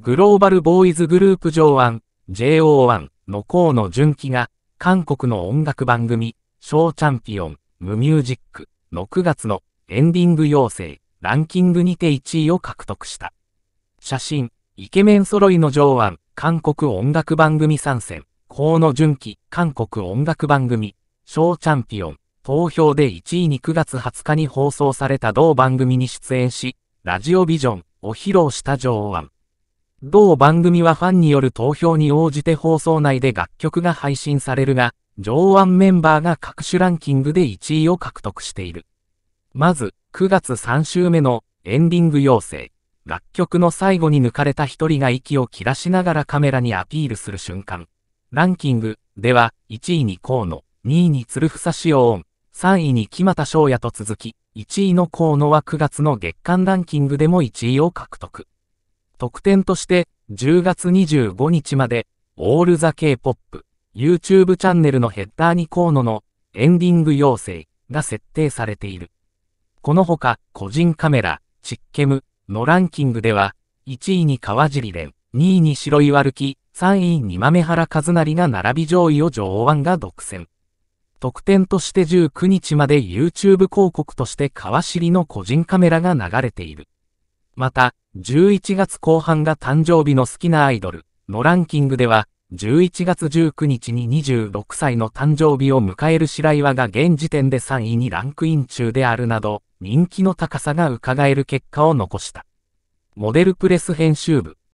グローバルボーイズグループ上腕 JO1 の河野純喜が、韓国の音楽番組、ショーチャンピオン、ムミュージックの9月のエンディング要請、ランキングにて1位を獲得した。写真、イケメン揃いの上腕、韓国音楽番組参戦、河野純喜、韓国音楽番組、小チャンピオン、投票で1位に9月20日に放送された同番組に出演し、ラジオビジョンを披露した上腕。同番組はファンによる投票に応じて放送内で楽曲が配信されるが、上腕メンバーが各種ランキングで1位を獲得している。まず、9月3週目のエンディング要請。楽曲の最後に抜かれた一人が息を切らしながらカメラにアピールする瞬間。ランキングでは、1位に河野、2位に鶴房志音、3位に木又翔也と続き、1位の河野は9月の月間ランキングでも1位を獲得。特典として10月25日まで、オールザ K-POP、YouTube チャンネルのヘッダーに河野のエンディング要請が設定されている。このほか、個人カメラ、チッケムのランキングでは、1位に川尻蓮、2位に白岩歩き、3位に豆原和成が並び上位を上腕が独占。特典として19日まで YouTube 広告として川尻の個人カメラが流れている。また、11月後半が誕生日の好きなアイドルのランキングでは、11月19日に26歳の誕生日を迎える白岩が現時点で3位にランクイン中であるなど、人気の高さが伺える結果を残した。モデルプレス編集部、